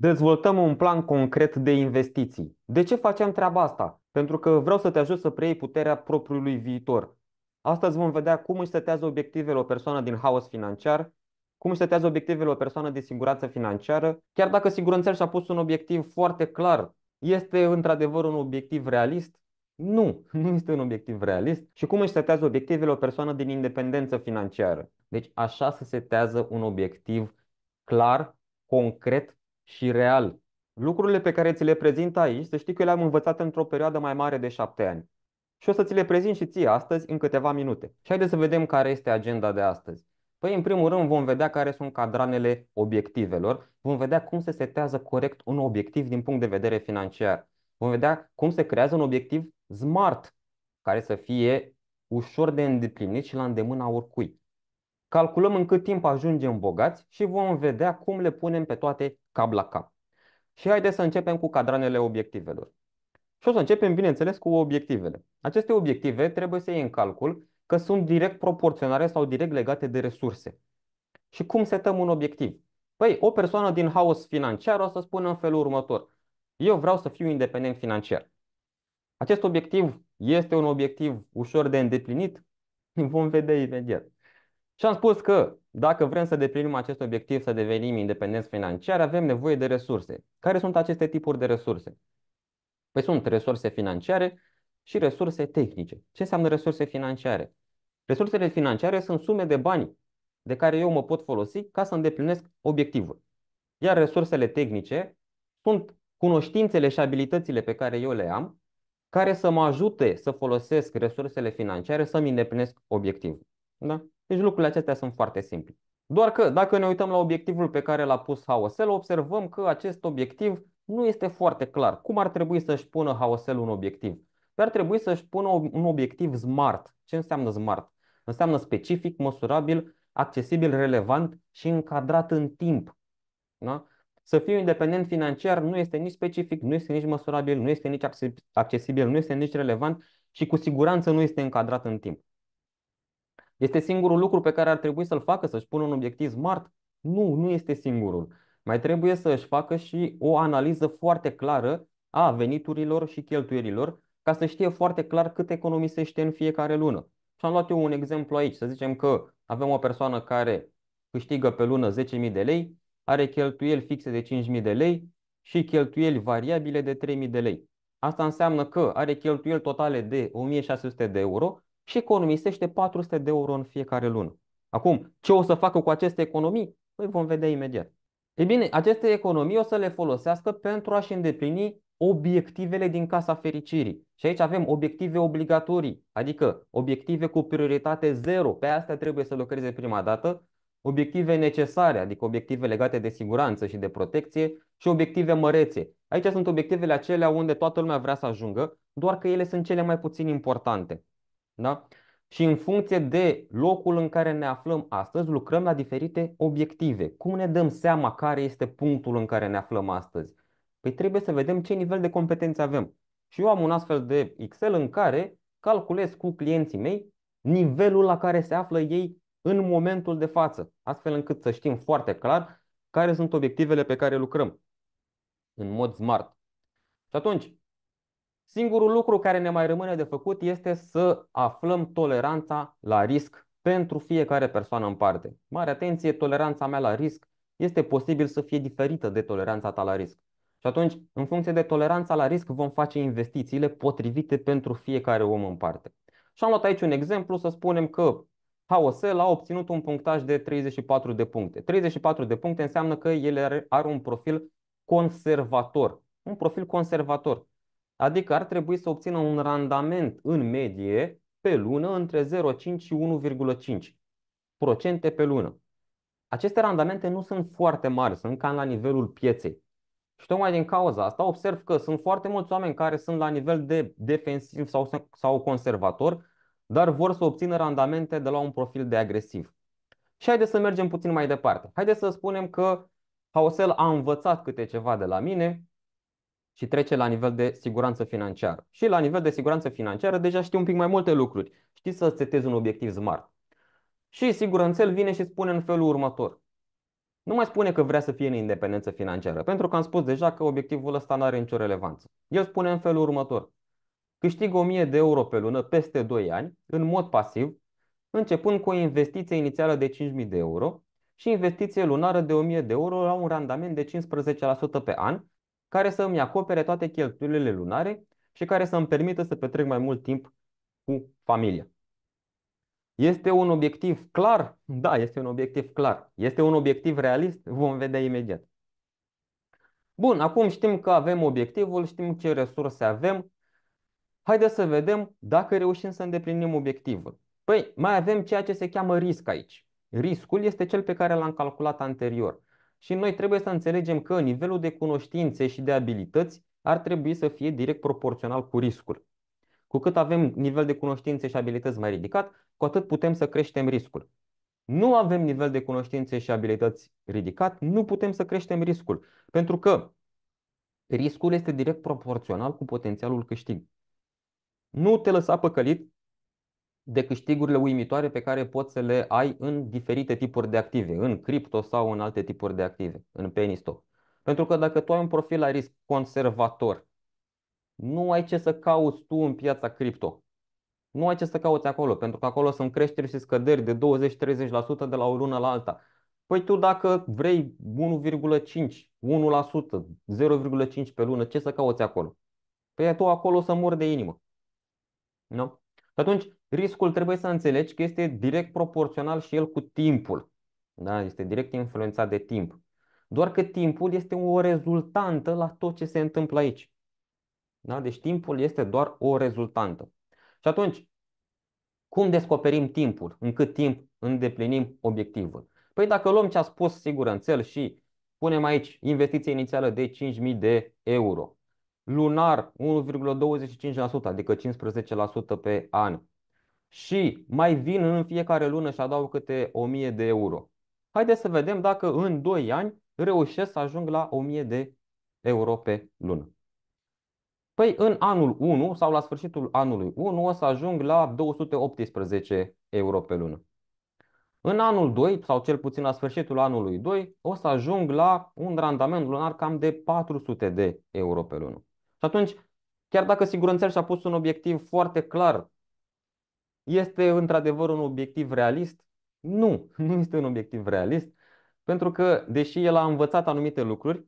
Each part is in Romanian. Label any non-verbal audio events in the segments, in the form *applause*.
Dezvoltăm un plan concret de investiții. De ce facem treaba asta? Pentru că vreau să te ajut să preiei puterea propriului viitor. Astăzi vom vedea cum își setează obiectivele o persoană din haos financiar, cum își setează obiectivele o persoană de siguranță financiară, chiar dacă siguranțel și-a pus un obiectiv foarte clar. Este într-adevăr un obiectiv realist? Nu, *laughs* nu este un obiectiv realist. Și cum își setează obiectivele o persoană din independență financiară? Deci așa se setează un obiectiv clar, concret și real. Lucrurile pe care ți le prezint aici, să știi că eu le-am învățat într-o perioadă mai mare de șapte ani. Și o să ți le prezint și ție astăzi în câteva minute. Și haideți să vedem care este agenda de astăzi. Păi, în primul rând, vom vedea care sunt cadranele obiectivelor, vom vedea cum se setează corect un obiectiv din punct de vedere financiar, vom vedea cum se creează un obiectiv smart, care să fie ușor de îndeplinit și la îndemâna oricui calculăm în cât timp ajungem bogați și vom vedea cum le punem pe toate cap la cap. Și haideți să începem cu cadranele obiectivelor. Și o să începem, bineînțeles, cu obiectivele. Aceste obiective trebuie să iei în calcul că sunt direct proporționare sau direct legate de resurse. Și cum setăm un obiectiv? Păi, o persoană din haos financiar o să spună în felul următor. Eu vreau să fiu independent financiar. Acest obiectiv este un obiectiv ușor de îndeplinit? Vom vedea imediat. Și am spus că dacă vrem să deplinim acest obiectiv, să devenim independenți financiari, avem nevoie de resurse. Care sunt aceste tipuri de resurse? Păi sunt resurse financiare și resurse tehnice. Ce înseamnă resurse financiare? Resursele financiare sunt sume de bani de care eu mă pot folosi ca să îndeplinesc obiectivul. Iar resursele tehnice sunt cunoștințele și abilitățile pe care eu le am, care să mă ajute să folosesc resursele financiare să-mi îndeplinesc obiectivul. Da? Deci lucrurile acestea sunt foarte simple. Doar că dacă ne uităm la obiectivul pe care l-a pus HOSL, observăm că acest obiectiv nu este foarte clar. Cum ar trebui să-și pună HOSL un obiectiv? Ar trebui să-și pună un obiectiv smart. Ce înseamnă smart? Înseamnă specific, măsurabil, accesibil, relevant și încadrat în timp. Da? Să fiu independent financiar nu este nici specific, nu este nici măsurabil, nu este nici accesibil, nu este nici relevant și cu siguranță nu este încadrat în timp. Este singurul lucru pe care ar trebui să-l facă, să-și pună un obiectiv smart? Nu, nu este singurul. Mai trebuie să și facă și o analiză foarte clară a veniturilor și cheltuierilor ca să știe foarte clar cât economisește în fiecare lună. Și am luat eu un exemplu aici. Să zicem că avem o persoană care câștigă pe lună 10.000 de lei, are cheltuieli fixe de 5.000 de lei și cheltuieli variabile de 3.000 de lei. Asta înseamnă că are cheltuieli totale de 1.600 de euro, și economisește 400 de euro în fiecare lună. Acum, ce o să facă cu aceste economii? Păi vom vedea imediat. Ei bine, aceste economii o să le folosească pentru a-și îndeplini obiectivele din Casa Fericirii. Și aici avem obiective obligatorii, adică obiective cu prioritate zero. Pe asta trebuie să lucreze prima dată. Obiective necesare, adică obiective legate de siguranță și de protecție și obiective mărețe. Aici sunt obiectivele acelea unde toată lumea vrea să ajungă, doar că ele sunt cele mai puțin importante. Da? Și în funcție de locul în care ne aflăm astăzi, lucrăm la diferite obiective. Cum ne dăm seama care este punctul în care ne aflăm astăzi? Păi trebuie să vedem ce nivel de competență avem. Și eu am un astfel de Excel în care calculez cu clienții mei nivelul la care se află ei în momentul de față, astfel încât să știm foarte clar care sunt obiectivele pe care lucrăm în mod smart. Și atunci, Singurul lucru care ne mai rămâne de făcut este să aflăm toleranța la risc pentru fiecare persoană în parte. Mare atenție, toleranța mea la risc este posibil să fie diferită de toleranța ta la risc. Și atunci, în funcție de toleranța la risc, vom face investițiile potrivite pentru fiecare om în parte. Și am luat aici un exemplu, să spunem că HOSL a obținut un punctaj de 34 de puncte. 34 de puncte înseamnă că el are un profil conservator. Un profil conservator. Adică ar trebui să obțină un randament în medie pe lună între 0,5 și 1,5 procente pe lună. Aceste randamente nu sunt foarte mari, sunt cam la nivelul pieței. Și tocmai din cauza asta observ că sunt foarte mulți oameni care sunt la nivel de defensiv sau, sau conservator, dar vor să obțină randamente de la un profil de agresiv. Și haideți să mergem puțin mai departe. Haideți să spunem că Hausel a învățat câte ceva de la mine, și trece la nivel de siguranță financiară. Și la nivel de siguranță financiară deja știi un pic mai multe lucruri. Știi să setezi un obiectiv smart. Și siguranțel vine și spune în felul următor. Nu mai spune că vrea să fie în independență financiară, pentru că am spus deja că obiectivul ăsta nu are nicio relevanță. El spune în felul următor. Câștig 1000 de euro pe lună peste 2 ani, în mod pasiv, începând cu o investiție inițială de 5000 de euro și investiție lunară de 1000 de euro la un randament de 15% pe an, care să îmi acopere toate cheltuielile lunare și care să îmi permită să petrec mai mult timp cu familia. Este un obiectiv clar? Da, este un obiectiv clar. Este un obiectiv realist? Vom vedea imediat. Bun, acum știm că avem obiectivul, știm ce resurse avem. Haideți să vedem dacă reușim să îndeplinim obiectivul. Păi, mai avem ceea ce se cheamă risc aici. Riscul este cel pe care l-am calculat anterior și noi trebuie să înțelegem că nivelul de cunoștințe și de abilități ar trebui să fie direct proporțional cu riscul. Cu cât avem nivel de cunoștințe și abilități mai ridicat, cu atât putem să creștem riscul. Nu avem nivel de cunoștințe și abilități ridicat, nu putem să creștem riscul, pentru că riscul este direct proporțional cu potențialul câștig. Nu te lăsa păcălit de câștigurile uimitoare pe care poți să le ai în diferite tipuri de active, în cripto sau în alte tipuri de active, în penny stock. Pentru că dacă tu ai un profil la risc conservator, nu ai ce să cauți tu în piața cripto. Nu ai ce să cauți acolo, pentru că acolo sunt creșteri și scăderi de 20-30% de la o lună la alta. Păi tu dacă vrei 1,5, 1%, 0,5 pe lună, ce să cauți acolo? Păi tu acolo să mor de inimă. Nu? Și atunci, riscul trebuie să înțelegi că este direct proporțional și el cu timpul. Da? Este direct influențat de timp. Doar că timpul este o rezultantă la tot ce se întâmplă aici. Da? Deci timpul este doar o rezultantă. Și atunci, cum descoperim timpul? În cât timp îndeplinim obiectivul? Păi dacă luăm ce a spus siguranțel și punem aici investiție inițială de 5.000 de euro, lunar 1,25%, adică 15% pe an. Și mai vin în fiecare lună și adaug câte 1000 de euro. Haideți să vedem dacă în 2 ani reușesc să ajung la 1000 de euro pe lună. Păi în anul 1 sau la sfârșitul anului 1 o să ajung la 218 euro pe lună. În anul 2 sau cel puțin la sfârșitul anului 2 o să ajung la un randament lunar cam de 400 de euro pe lună. Și atunci, chiar dacă siguranțel și-a pus un obiectiv foarte clar, este într-adevăr un obiectiv realist? Nu, *laughs* nu este un obiectiv realist, pentru că, deși el a învățat anumite lucruri,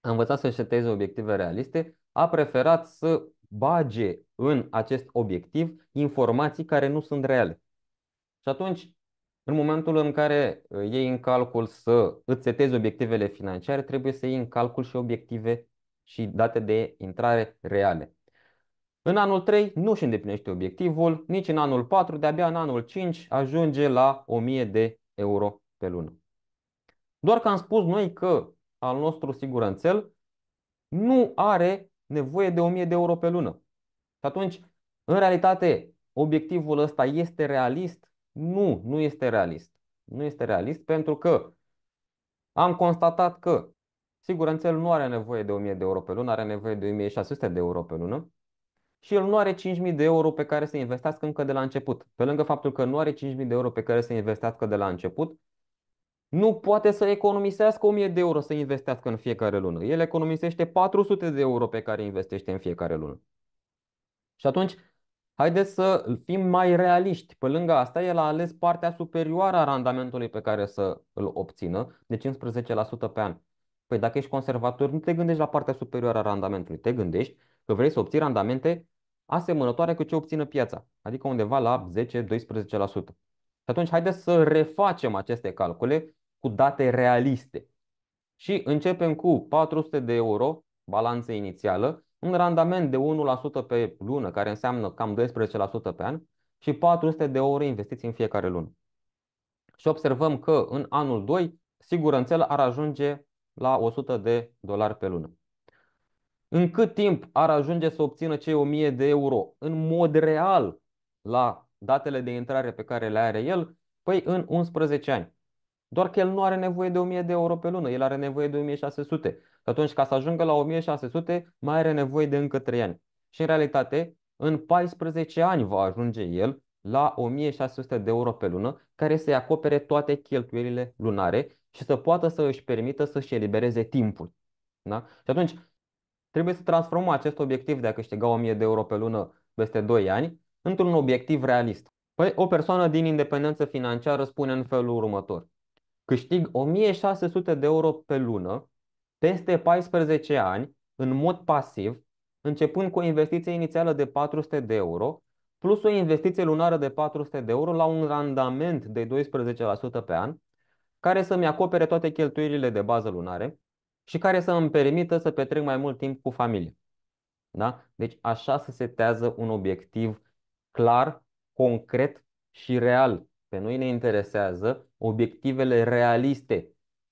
a învățat să-și seteze obiective realiste, a preferat să bage în acest obiectiv informații care nu sunt reale. Și atunci, în momentul în care uh, iei în calcul să îți setezi obiectivele financiare, trebuie să iei în calcul și obiective și date de intrare reale. În anul 3 nu își îndeplinește obiectivul, nici în anul 4, de-abia în anul 5 ajunge la 1000 de euro pe lună. Doar că am spus noi că al nostru siguranțel nu are nevoie de 1000 de euro pe lună. Și atunci, în realitate, obiectivul ăsta este realist? Nu, nu este realist. Nu este realist pentru că am constatat că Sigur, înțel nu are nevoie de 1000 de euro pe lună, are nevoie de 1600 de euro pe lună și el nu are 5.000 de euro pe care să investească încă de la început. Pe lângă faptul că nu are 5.000 de euro pe care să investească de la început, nu poate să economisească 1.000 de euro să investească în fiecare lună. El economisește 400 de euro pe care investește în fiecare lună. Și atunci, haideți să fim mai realiști. Pe lângă asta, el a ales partea superioară a randamentului pe care să îl obțină, de 15% pe an. Păi dacă ești conservator, nu te gândești la partea superioară a randamentului. Te gândești că vrei să obții randamente asemănătoare cu ce obține piața, adică undeva la 10-12%. Și atunci haideți să refacem aceste calcule cu date realiste. Și începem cu 400 de euro, balanță inițială, un randament de 1% pe lună, care înseamnă cam 12% pe an, și 400 de euro investiți în fiecare lună. Și observăm că în anul 2, siguranțel ar ajunge la 100 de dolari pe lună. În cât timp ar ajunge să obțină cei 1000 de euro în mod real la datele de intrare pe care le are el? Păi în 11 ani. Doar că el nu are nevoie de 1000 de euro pe lună, el are nevoie de 1600. Și atunci, ca să ajungă la 1600, mai are nevoie de încă 3 ani. Și în realitate, în 14 ani va ajunge el la 1600 de euro pe lună, care să-i acopere toate cheltuielile lunare și să poată să își permită să-și elibereze timpul. Da? Și atunci trebuie să transformăm acest obiectiv de a câștiga 1000 de euro pe lună peste 2 ani într-un obiectiv realist. Păi, o persoană din independență financiară spune în felul următor. Câștig 1600 de euro pe lună peste 14 ani în mod pasiv, începând cu o investiție inițială de 400 de euro plus o investiție lunară de 400 de euro la un randament de 12% pe an, care să-mi acopere toate cheltuielile de bază lunare și care să îmi permită să petrec mai mult timp cu familie. Da? Deci așa se setează un obiectiv clar, concret și real. Pe noi ne interesează obiectivele realiste,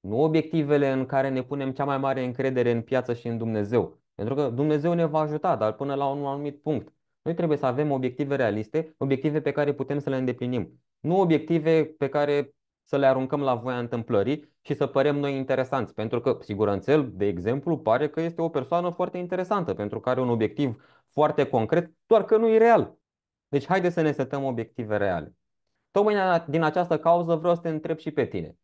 nu obiectivele în care ne punem cea mai mare încredere în piață și în Dumnezeu. Pentru că Dumnezeu ne va ajuta, dar până la un anumit punct. Noi trebuie să avem obiective realiste, obiective pe care putem să le îndeplinim. Nu obiective pe care să le aruncăm la voia întâmplării și să părem noi interesanți. Pentru că Siguranțel, de exemplu, pare că este o persoană foarte interesantă, pentru că are un obiectiv foarte concret, doar că nu e real. Deci haide să ne setăm obiective reale. Tocmai din această cauză vreau să te întreb și pe tine.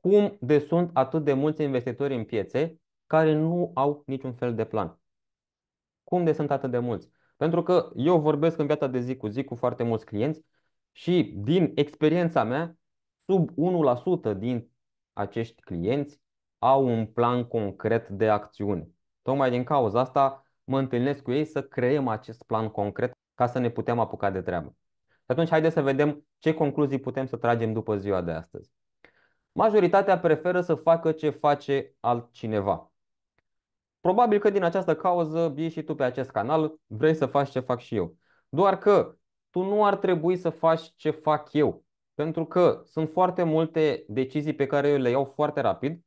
Cum de sunt atât de mulți investitori în piețe care nu au niciun fel de plan? Cum de sunt atât de mulți? Pentru că eu vorbesc în viața de zi cu zi cu foarte mulți clienți și din experiența mea sub 1% din acești clienți au un plan concret de acțiune. Tocmai din cauza asta mă întâlnesc cu ei să creăm acest plan concret ca să ne putem apuca de treabă. Și atunci haideți să vedem ce concluzii putem să tragem după ziua de astăzi. Majoritatea preferă să facă ce face altcineva. Probabil că din această cauză ești și tu pe acest canal, vrei să faci ce fac și eu. Doar că tu nu ar trebui să faci ce fac eu. Pentru că sunt foarte multe decizii pe care eu le iau foarte rapid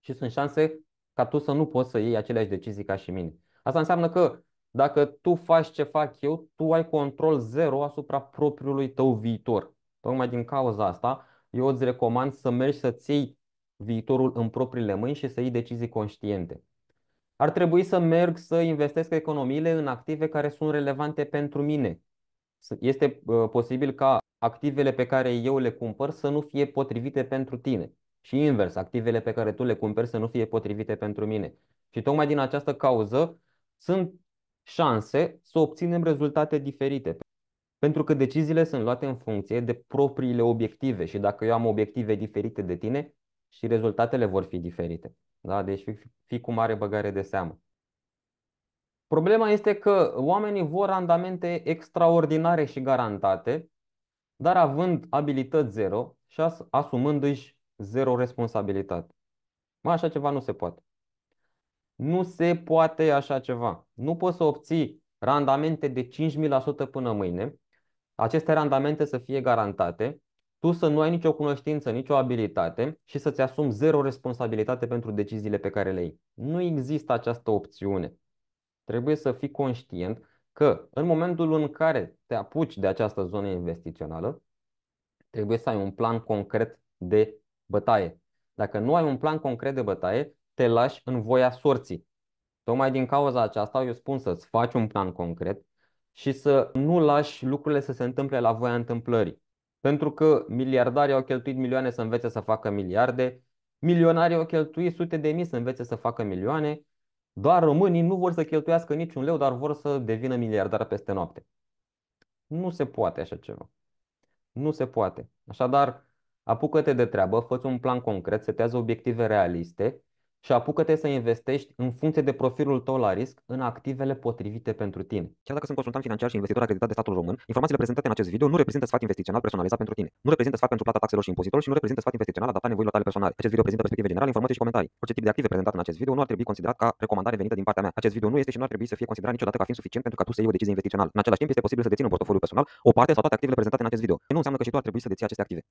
și sunt șanse ca tu să nu poți să iei aceleași decizii ca și mine. Asta înseamnă că dacă tu faci ce fac eu, tu ai control zero asupra propriului tău viitor. Tocmai din cauza asta, eu îți recomand să mergi să ții viitorul în propriile mâini și să iei decizii conștiente. Ar trebui să merg să investesc economiile în active care sunt relevante pentru mine. Este uh, posibil ca activele pe care eu le cumpăr să nu fie potrivite pentru tine. Și invers, activele pe care tu le cumperi să nu fie potrivite pentru mine. Și tocmai din această cauză sunt șanse să obținem rezultate diferite. Pentru că deciziile sunt luate în funcție de propriile obiective și dacă eu am obiective diferite de tine și rezultatele vor fi diferite. Da? Deci fi, fi cu mare băgare de seamă. Problema este că oamenii vor randamente extraordinare și garantate, dar având abilități zero și as- asumându-și zero responsabilitate. mai așa ceva nu se poate. Nu se poate așa ceva. Nu poți să obții randamente de 5.000% până mâine, aceste randamente să fie garantate, tu să nu ai nicio cunoștință, nicio abilitate și să-ți asumi zero responsabilitate pentru deciziile pe care le iei. Nu există această opțiune. Trebuie să fii conștient că în momentul în care te apuci de această zonă investițională, trebuie să ai un plan concret de bătaie. Dacă nu ai un plan concret de bătaie, te lași în voia sorții. Tocmai din cauza aceasta eu spun să-ți faci un plan concret și să nu lași lucrurile să se întâmple la voia întâmplării. Pentru că miliardarii au cheltuit milioane să învețe să facă miliarde, milionarii au cheltuit sute de mii să învețe să facă milioane, doar românii nu vor să cheltuiască niciun leu, dar vor să devină miliardar peste noapte. Nu se poate așa ceva. Nu se poate. Așadar, apucă-te de treabă, fă un plan concret, setează obiective realiste și apucă-te să investești în funcție de profilul tău la risc în activele potrivite pentru tine. Chiar dacă sunt consultant financiar și investitor acreditat de statul român, informațiile prezentate în acest video nu reprezintă sfat investițional personalizat pentru tine. Nu reprezintă sfat pentru plata taxelor și impozitor și nu reprezintă sfat investițional adaptat nevoilor tale personale. Acest video prezintă perspective generale, informații și comentarii. Orice tip de active prezentat în acest video nu ar trebui considerat ca recomandare venită din partea mea. Acest video nu este și nu ar trebui să fie considerat niciodată ca fiind suficient pentru ca tu să iei o decizie investițională. În același timp, este posibil să deții un portofoliu personal, o parte sau toate activele prezentate în acest video. Deci nu înseamnă că și tu ar trebui să deții aceste active.